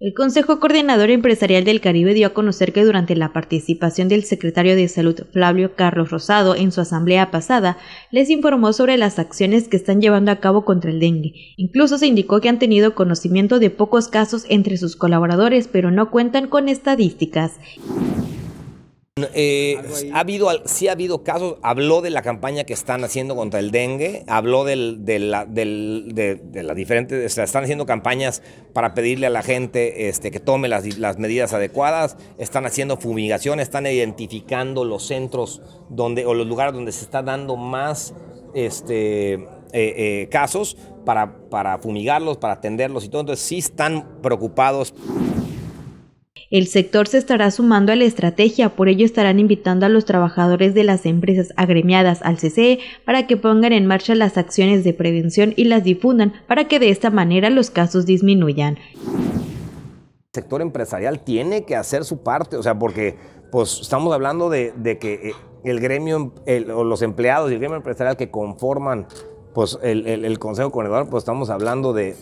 El Consejo Coordinador Empresarial del Caribe dio a conocer que durante la participación del secretario de Salud Flavio Carlos Rosado en su asamblea pasada, les informó sobre las acciones que están llevando a cabo contra el dengue. Incluso se indicó que han tenido conocimiento de pocos casos entre sus colaboradores, pero no cuentan con estadísticas. Eh, ha habido, sí ha habido casos, habló de la campaña que están haciendo contra el dengue, habló de, la, del, están haciendo campañas para pedirle a la gente este, que tome las, medidas adecuadas, están haciendo fumigación, están identificando los centros donde, o los lugares donde se está dando más este, eh, eh, casos para, para fumigarlos, para atenderlos y todo, entonces sí están preocupados. El sector se estará sumando a la estrategia, por ello estarán invitando a los trabajadores de las empresas agremiadas al CCE para que pongan en marcha las acciones de prevención y las difundan para que de esta manera los casos disminuyan. El sector empresarial tiene que hacer su parte, o sea, porque pues estamos hablando de, que eh, el gremio o los empleados y el gremio empresarial que conforman pues el, el, el Consejo pues estamos hablando de,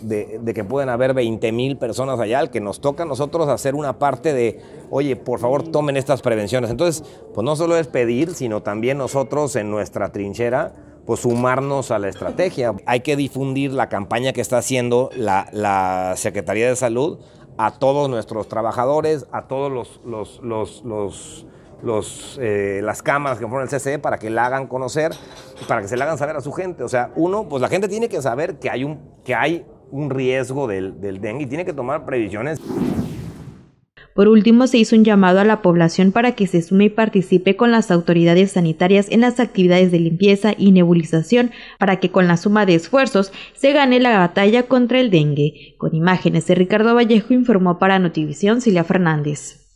que pueden haber 20 mil personas allá, al que nos toca a nosotros hacer una parte de, oye, por favor tomen estas prevenciones. Entonces, pues no solo es pedir, sino también nosotros en nuestra trinchera, pues sumarnos a la estrategia. Hay que difundir la campaña que está haciendo la, Secretaría de Salud a todos nuestros trabajadores, a todos los los, eh, las camas que fueron el CCE para que la hagan conocer, para que se la hagan saber a su gente. O sea, uno, pues la gente tiene que saber que hay un, que hay un riesgo del, del dengue y tiene que tomar previsiones. Por último, se hizo un llamado a la población para que se sume y participe con las autoridades sanitarias en las actividades de limpieza y nebulización para que con la suma de esfuerzos se gane la batalla contra el dengue. Con imágenes de Ricardo Vallejo informó para Notivisión Silvia Fernández.